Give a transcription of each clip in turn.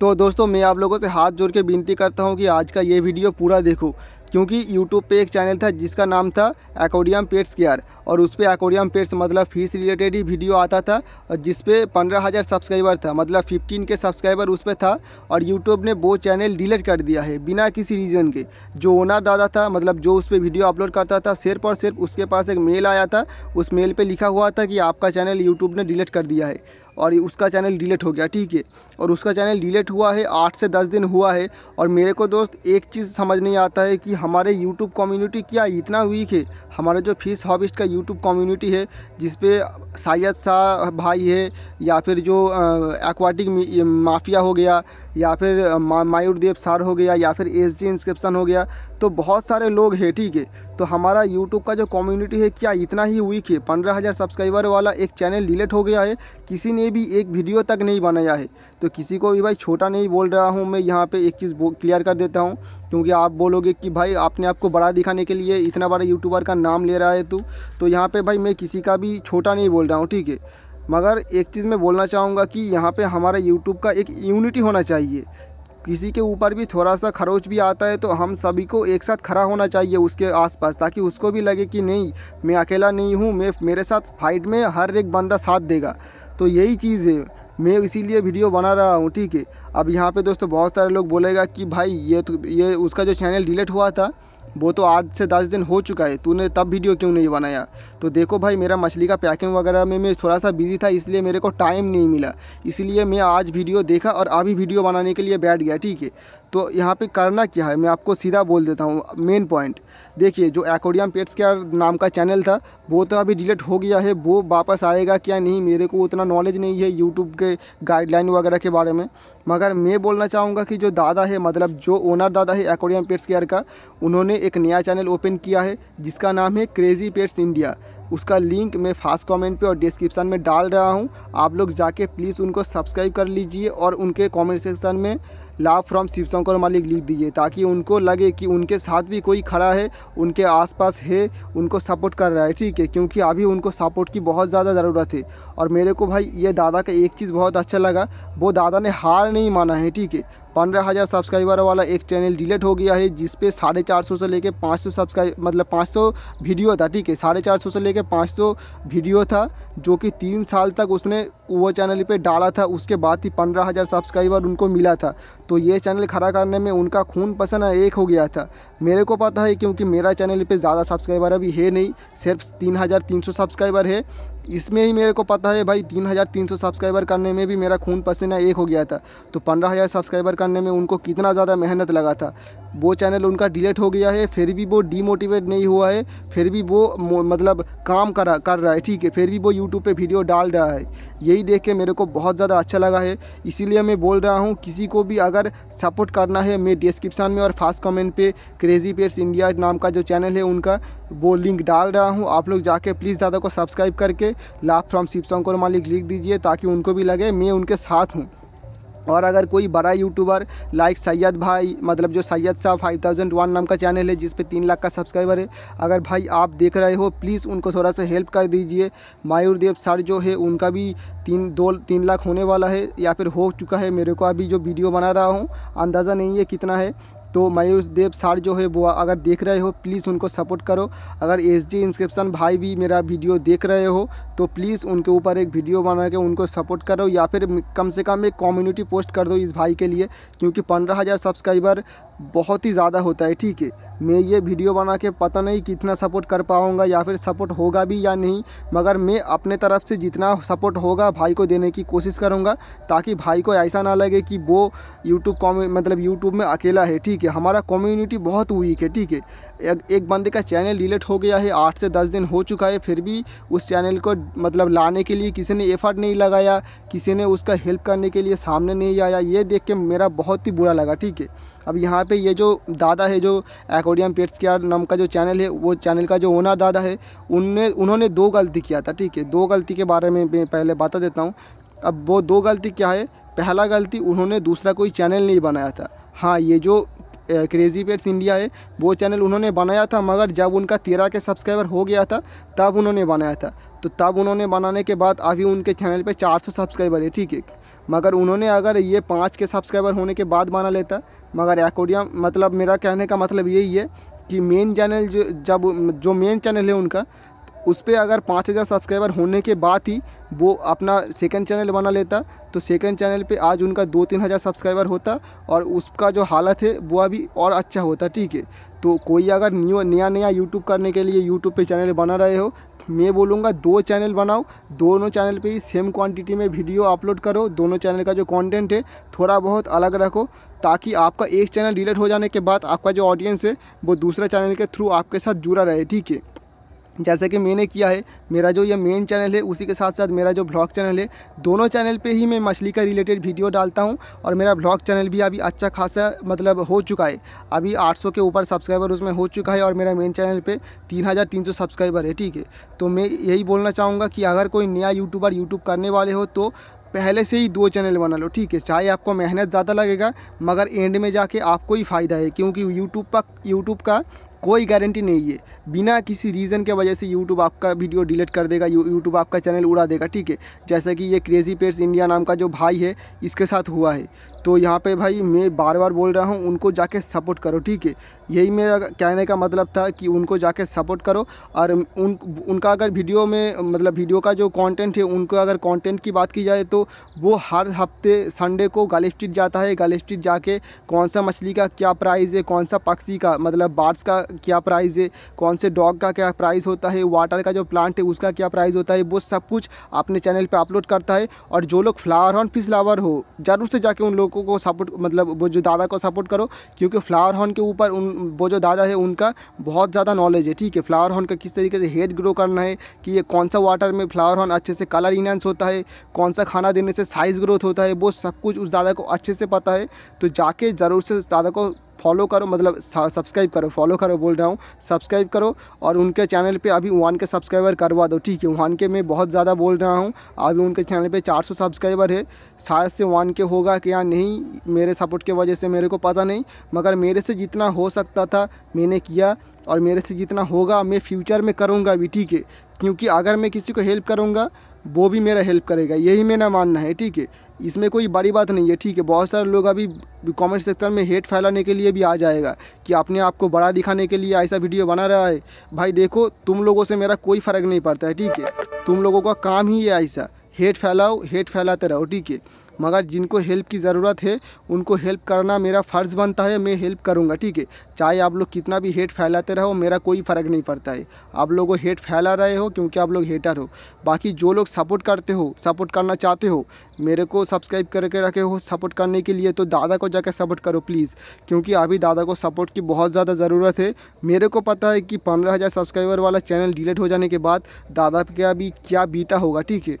तो दोस्तों मैं आप लोगों से हाथ जोड़ के विनती करता हूँ कि आज का ये वीडियो पूरा देखो क्योंकि यूट्यूब पे एक चैनल था जिसका नाम था एकोडियम पेट्स केयर और उस पर एकोडियम पेट्स मतलब फीस रिलेटेड ही वीडियो आता था और जिस पंद्रह हज़ार सब्सक्राइबर था मतलब फिफ्टीन के सब्सक्राइबर उस पर था और यूट्यूब ने वो चैनल डिलीट कर दिया है बिना किसी रीज़न के जो ओनर दादा था मतलब जो उस पर वीडियो अपलोड करता था सिर्फ और सिर्फ उसके पास एक मेल आया था उस मेल पर लिखा हुआ था कि आपका चैनल यूट्यूब ने डिलीट कर दिया है और उसका चैनल डिलीट हो गया ठीक है और उसका चैनल डिलीट हुआ है आठ से दस दिन हुआ है और मेरे को दोस्त एक चीज़ समझ नहीं आता है कि हमारे यूट्यूब कम्युनिटी क्या इतना वीक है हमारा जो फिश हॉबिस्ट का यूट्यूब कम्युनिटी है जिसपे सायद शाह भाई है या फिर जो एक्वाटिक माफिया हो गया या फिर मा, मायूरदेव सार हो गया या फिर एस जी इंस्क्रिप्शन हो गया तो बहुत सारे लोग हैं ठीक है तो हमारा यूट्यूब का जो कम्युनिटी है क्या इतना ही वीक है पंद्रह हज़ार सब्सक्राइबर वाला एक चैनल डिलीट हो गया है किसी ने भी एक वीडियो तक नहीं बनाया है तो किसी को भी भाई छोटा नहीं बोल रहा हूँ मैं यहाँ पर एक चीज़ क्लियर कर देता हूँ क्योंकि आप बोलोगे कि भाई आपने आपको बड़ा दिखाने के लिए इतना बड़ा यूट्यूबर का नाम ले रहा है तू तो यहाँ पे भाई मैं किसी का भी छोटा नहीं बोल रहा हूँ ठीक है मगर एक चीज़ मैं बोलना चाहूँगा कि यहाँ पे हमारा यूट्यूब का एक यूनिटी होना चाहिए किसी के ऊपर भी थोड़ा सा खरोच भी आता है तो हम सभी को एक साथ खड़ा होना चाहिए उसके आसपास ताकि उसको भी लगे कि नहीं मैं अकेला नहीं हूँ मैं मेरे साथ फाइट में हर एक बंदा साथ देगा तो यही चीज़ है मैं इसीलिए वीडियो बना रहा हूँ ठीक है अब यहाँ पे दोस्तों बहुत सारे लोग बोलेगा कि भाई ये तो ये उसका जो चैनल डिलीट हुआ था वो तो आठ से दस दिन हो चुका है तूने तब वीडियो क्यों नहीं बनाया तो देखो भाई मेरा मछली का पैकिंग वगैरह में मैं थोड़ा सा बिज़ी था इसलिए मेरे को टाइम नहीं मिला इसलिए मैं आज वीडियो देखा और अभी वीडियो बनाने के लिए बैठ गया ठीक है तो यहाँ पर करना क्या है मैं आपको सीधा बोल देता हूँ मेन पॉइंट देखिए जो एकोडियम पेट्स केयर नाम का चैनल था वो तो अभी डिलीट हो गया है वो वापस आएगा क्या नहीं मेरे को उतना नॉलेज नहीं है यूट्यूब के गाइडलाइन वगैरह के बारे में मगर मैं बोलना चाहूँगा कि जो दादा है मतलब जो ओनर दादा है एकोडियम पेट्स केयर का उन्होंने एक नया चैनल ओपन किया है जिसका नाम है क्रेज़ी पेट्स इंडिया उसका लिंक मैं फास्ट कमेंट पे और डिस्क्रिप्शन में डाल रहा हूँ आप लोग जाके प्लीज़ उनको सब्सक्राइब कर लीजिए और उनके कमेंट सेक्शन में लाभ फ्रॉम शिव शंकर मालिक लिख दीजिए ताकि उनको लगे कि उनके साथ भी कोई खड़ा है उनके आसपास है उनको सपोर्ट कर रहा है ठीक है क्योंकि अभी उनको सपोर्ट की बहुत ज़्यादा ज़रूरत है और मेरे को भाई ये दादा का एक चीज़ बहुत अच्छा लगा वो दादा ने हार नहीं माना है ठीक है पंद्रह हज़ार सब्सक्राइबर वाला एक चैनल डिलीट हो गया है जिस पे साढ़े चार सौ से लेके पाँच सौ सब्सक्राइब मतलब पाँच सौ वीडियो था ठीक है साढ़े चार सौ से लेके पाँच सौ वीडियो था जो कि तीन साल तक उसने वो चैनल पे डाला था उसके बाद ही पंद्रह हज़ार सब्सक्राइबर उनको मिला था तो ये चैनल खड़ा करने में उनका खून पसंद एक हो गया था मेरे को पता है क्योंकि मेरा चैनल पर ज़्यादा सब्सक्राइबर अभी है नहीं सिर्फ तीन हज़ार तीन सौ सब्सक्राइबर है इसमें ही मेरे को पता है भाई तीन हज़ार तीन सौ सब्सक्राइबर करने में भी मेरा खून पसीना एक हो गया था तो पंद्रह हज़ार सब्सक्राइबर करने में उनको कितना ज़्यादा मेहनत लगा था वो चैनल उनका डिलीट हो गया है फिर भी वो डीमोटिवेट नहीं हुआ है फिर भी वो मतलब काम कर कर रहा है ठीक है फिर भी वो यूट्यूब पे वीडियो डाल रहा है यही देख के मेरे को बहुत ज़्यादा अच्छा लगा है इसीलिए मैं बोल रहा हूँ किसी को भी अगर सपोर्ट करना है मैं डिस्क्रिप्शन में और फास्ट कमेंट पे क्रेज़ी पेट्स इंडिया नाम का जो चैनल है उनका वो लिंक डाल रहा हूँ आप लोग जाके प्लीज़ दादा को सब्सक्राइब करके लाभ फ्रॉम शिव शंकर मालिक लिख दीजिए ताकि उनको भी लगे मैं उनके साथ हूँ और अगर कोई बड़ा यूट्यूबर लाइक सैयद भाई मतलब जो सैयद साहब फाइव थाउजेंड वन नाम का चैनल है जिस पे तीन लाख का सब्सक्राइबर है अगर भाई आप देख रहे हो प्लीज़ उनको थोड़ा सा हेल्प कर दीजिए मायूरदेव सर जो है उनका भी तीन दो तीन लाख होने वाला है या फिर हो चुका है मेरे को अभी जो वीडियो बना रहा हूँ अंदाज़ा नहीं है कितना है तो मयूर देव सार जो है वो अगर देख रहे हो प्लीज़ उनको सपोर्ट करो अगर एस डी इंस्क्रिप्शन भाई भी मेरा वीडियो देख रहे हो तो प्लीज़ उनके ऊपर एक वीडियो बना के उनको सपोर्ट करो या फिर कम से कम एक कम्युनिटी पोस्ट कर दो इस भाई के लिए क्योंकि पंद्रह हज़ार सब्सक्राइबर बहुत ही ज़्यादा होता है ठीक है मैं ये वीडियो बना के पता नहीं कितना सपोर्ट कर पाऊँगा या फिर सपोर्ट होगा भी या नहीं मगर मैं अपने तरफ से जितना सपोर्ट होगा भाई को देने की कोशिश करूँगा ताकि भाई को ऐसा ना लगे कि वो यूट्यूब मतलब यूट्यूब में अकेला है ठीक है हमारा कम्युनिटी बहुत वीक है ठीक है एक, बंदे का चैनल डिलीट हो गया है आठ से दस दिन हो चुका है फिर भी उस चैनल को मतलब लाने के लिए किसी ने एफर्ट नहीं लगाया किसी ने उसका हेल्प करने के लिए सामने नहीं आया ये देख के मेरा बहुत ही बुरा लगा ठीक है अब यहाँ पे ये जो दादा है जो एकोडियम पेट्स केयर नाम का जो चैनल है वो चैनल का जो ओनर दादा है उनने उन्होंने दो गलती किया था ठीक है दो गलती के बारे में मैं पहले बता देता हूँ अब वो दो गलती क्या है पहला गलती उन्होंने दूसरा कोई चैनल नहीं बनाया था हाँ ये जो क्रेज़ी पेट्स इंडिया है वो चैनल उन्होंने बनाया था मगर जब उनका तेरह के सब्सक्राइबर हो गया था तब उन्होंने बनाया था तो तब उन्होंने बनाने के बाद अभी उनके चैनल पे 400 सब्सक्राइबर है ठीक है मगर उन्होंने अगर ये पाँच के सब्सक्राइबर होने के बाद बना लेता मगर एकोडिया मतलब मेरा कहने का मतलब यही है कि मेन चैनल जो जब जो मेन चैनल है उनका उस पर अगर पाँच हज़ार सब्सक्राइबर होने के बाद ही वो अपना सेकंड चैनल बना लेता तो सेकंड चैनल पे आज उनका दो तीन हज़ार सब्सक्राइबर होता और उसका जो हालत है वो अभी और अच्छा होता ठीक है तो कोई अगर न्यू नया नया यूट्यूब करने के लिए यूट्यूब पे चैनल बना रहे हो मैं बोलूँगा दो चैनल बनाओ दोनों चैनल पर ही सेम क्वान्टिटी में वीडियो अपलोड करो दोनों चैनल का जो कॉन्टेंट है थोड़ा बहुत अलग रखो ताकि आपका एक चैनल डिलीट हो जाने के बाद आपका जो ऑडियंस है वो दूसरा चैनल के थ्रू आपके साथ जुड़ा रहे ठीक है जैसा कि मैंने किया है मेरा जो ये मेन चैनल है उसी के साथ साथ मेरा जो ब्लॉग चैनल है दोनों चैनल पे ही मैं मछली का रिलेटेड वीडियो डालता हूँ और मेरा ब्लॉग चैनल भी अभी अच्छा खासा मतलब हो चुका है अभी 800 के ऊपर सब्सक्राइबर उसमें हो चुका है और मेरा मेन चैनल पे 3300 सब्सक्राइबर है ठीक है तो मैं यही बोलना चाहूँगा कि अगर कोई नया यूट्यूबर यूट्यूब करने वाले हो तो पहले से ही दो चैनल बना लो ठीक है चाहे आपको मेहनत ज़्यादा लगेगा मगर एंड में जाके आपको ही फ़ायदा है क्योंकि यूट्यूब पर यूट्यूब का कोई गारंटी नहीं है बिना किसी रीज़न के वजह से यूट्यूब आपका वीडियो डिलीट कर देगा यूट्यूब आपका चैनल उड़ा देगा ठीक है जैसा कि ये क्रेज़ी पेट्स इंडिया नाम का जो भाई है इसके साथ हुआ है तो यहाँ पे भाई मैं बार बार बोल रहा हूँ उनको जाके सपोर्ट करो ठीक है यही मेरा कहने का मतलब था कि उनको जाके सपोर्ट करो और उन उनका अगर वीडियो में मतलब वीडियो का जो कंटेंट है उनको अगर कंटेंट की बात की जाए तो वो हर हफ्ते संडे को गाली स्ट्रीट जाता है गाली स्ट्रीट जाके कौन सा मछली का क्या प्राइस है कौन सा पक्षी का मतलब बार्ड्स का क्या प्राइस है कौन से डॉग का क्या प्राइस होता है वाटर का जो प्लांट है उसका क्या प्राइस होता है वो सब कुछ अपने चैनल पर अपलोड करता है और जो लोग फ्लावर हॉन फिश लावर हो ज़रूर से जाके उन लोग लोगों को सपोर्ट मतलब वो जो दादा को सपोर्ट करो क्योंकि फ्लावर हॉर्न के ऊपर उन वो जो दादा है उनका बहुत ज़्यादा नॉलेज है ठीक है फ्लावर हॉर्न का किस तरीके से हेड ग्रो करना है कि ये कौन सा वाटर में फ्लावर हॉर्न अच्छे से कलर इनहेंस होता है कौन सा खाना देने से साइज़ ग्रोथ होता है वो सब कुछ उस दादा को अच्छे से पता है तो जाके ज़रूर से दादा को फॉलो करो मतलब सब्सक्राइब करो फॉलो करो बोल रहा हूँ सब्सक्राइब करो और उनके चैनल पे अभी वन के सब्सक्राइबर करवा दो ठीक है वन के मैं बहुत ज़्यादा बोल रहा हूँ अभी उनके चैनल पे 400 सब्सक्राइबर है शायद से वन के होगा कि या नहीं मेरे सपोर्ट की वजह से मेरे को पता नहीं मगर मेरे से जितना हो सकता था मैंने किया और मेरे से जितना होगा मैं फ्यूचर में करूँगा भी ठीक है क्योंकि अगर मैं किसी को हेल्प करूँगा वो भी मेरा हेल्प करेगा यही मेरा मानना है ठीक है इसमें कोई बड़ी बात नहीं है ठीक है बहुत सारे लोग अभी कमेंट सेक्शन में हेट फैलाने के लिए भी आ जाएगा कि आपने आपको बड़ा दिखाने के लिए ऐसा वीडियो बना रहा है भाई देखो तुम लोगों से मेरा कोई फ़र्क नहीं पड़ता है ठीक है तुम लोगों का काम ही है ऐसा हेट फैलाओ हेट फैलाते रहो ठीक है मगर जिनको हेल्प की ज़रूरत है उनको हेल्प करना मेरा फ़र्ज़ बनता है मैं हेल्प करूँगा ठीक है चाहे आप लोग कितना भी हेट फैलाते रहो मेरा कोई फ़र्क नहीं पड़ता है आप लोग हेट फैला रहे हो क्योंकि आप लोग हेटर हो बाकी जो लोग सपोर्ट करते हो सपोर्ट करना चाहते हो मेरे को सब्सक्राइब करके रखे हो सपोर्ट करने के लिए तो दादा को जाकर सपोर्ट करो प्लीज़ क्योंकि अभी दादा को सपोर्ट की बहुत ज़्यादा ज़रूरत है मेरे को पता है कि पंद्रह हज़ार सब्सक्राइबर वाला चैनल डिलीट हो जाने के बाद दादा का अभी क्या बीता होगा ठीक है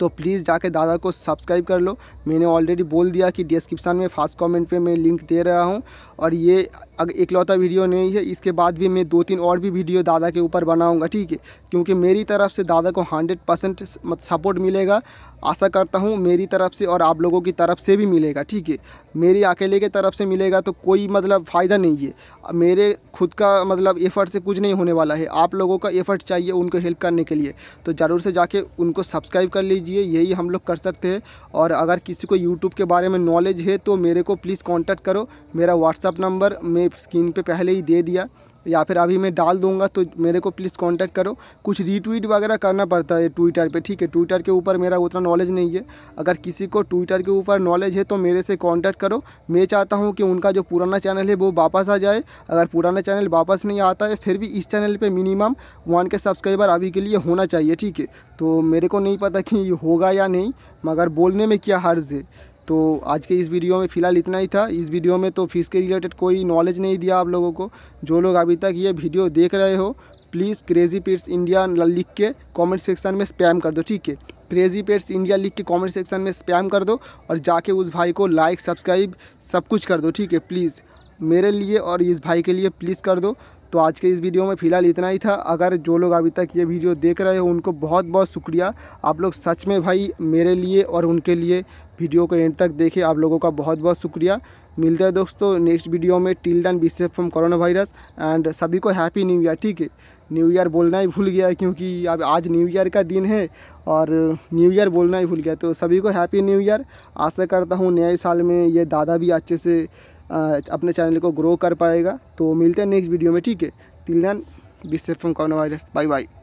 तो प्लीज़ जाके दादा को सब्सक्राइब कर लो मैंने ऑलरेडी बोल दिया कि डिस्क्रिप्शन में फास्ट कमेंट पे मैं लिंक दे रहा हूँ और ये अगर इकलौता वीडियो नहीं है इसके बाद भी मैं दो तीन और भी वीडियो दादा के ऊपर बनाऊंगा ठीक है क्योंकि मेरी तरफ से दादा को हंड्रेड परसेंट सपोर्ट मिलेगा आशा करता हूँ मेरी तरफ से और आप लोगों की तरफ से भी मिलेगा ठीक है मेरी अकेले के तरफ से मिलेगा तो कोई मतलब फ़ायदा नहीं है मेरे खुद का मतलब एफ़र्ट से कुछ नहीं होने वाला है आप लोगों का एफ़र्ट चाहिए उनको हेल्प करने के लिए तो ज़रूर से जाके उनको सब्सक्राइब कर लीजिए यही हम लोग कर सकते हैं और अगर किसी को यूट्यूब के बारे में नॉलेज है तो मेरे को प्लीज़ कॉन्टैक्ट करो मेरा व्हाट्सअप नंबर मैं स्क्रीन पे पहले ही दे दिया या फिर अभी मैं डाल दूंगा तो मेरे को प्लीज़ कांटेक्ट करो कुछ रीट्वीट वगैरह करना पड़ता है ट्विटर पे ठीक है ट्विटर के ऊपर मेरा उतना नॉलेज नहीं है अगर किसी को ट्विटर के ऊपर नॉलेज है तो मेरे से कांटेक्ट करो मैं चाहता हूँ कि उनका जो पुराना चैनल है वो वापस आ जाए अगर पुराना चैनल वापस नहीं आता है फिर भी इस चैनल पर मिनिमम वन के सब्सक्राइबर अभी के लिए होना चाहिए ठीक है तो मेरे को नहीं पता कि होगा या नहीं मगर बोलने में क्या हर्ज है तो आज के इस वीडियो में फ़िलहाल इतना ही था इस वीडियो में तो फीस के रिलेटेड कोई नॉलेज नहीं दिया आप लोगों को जो लोग अभी तक ये वीडियो देख रहे हो प्लीज़ क्रेज़ी पेट्स इंडिया लिख के कमेंट सेक्शन में स्पैम कर दो ठीक है क्रेज़ी पेट्स इंडिया लिख के कमेंट सेक्शन में स्पैम कर दो और जाके उस भाई को लाइक सब्सक्राइब सब कुछ कर दो ठीक है प्लीज़ मेरे लिए और इस भाई के लिए प्लीज़ कर दो तो आज के इस वीडियो में फ़िलहाल इतना ही था अगर जो लोग अभी तक ये वीडियो देख रहे हो उनको बहुत बहुत शुक्रिया आप लोग सच में भाई मेरे लिए और उनके लिए वीडियो को एंड तक देखे आप लोगों का बहुत बहुत शुक्रिया मिलता है दोस्तों नेक्स्ट वीडियो में till then be safe from corona virus and सभी को हैप्पी न्यू ईयर ठीक है न्यू ईयर बोलना ही भूल गया क्योंकि अब आज न्यू ईयर का दिन है और न्यू ईयर बोलना ही भूल गया तो सभी को हैप्पी न्यू ईयर आशा करता हूँ नए साल में ये दादा भी अच्छे से अपने चैनल को ग्रो कर पाएगा तो मिलते हैं नेक्स्ट वीडियो में ठीक है till then be safe from corona virus bye bye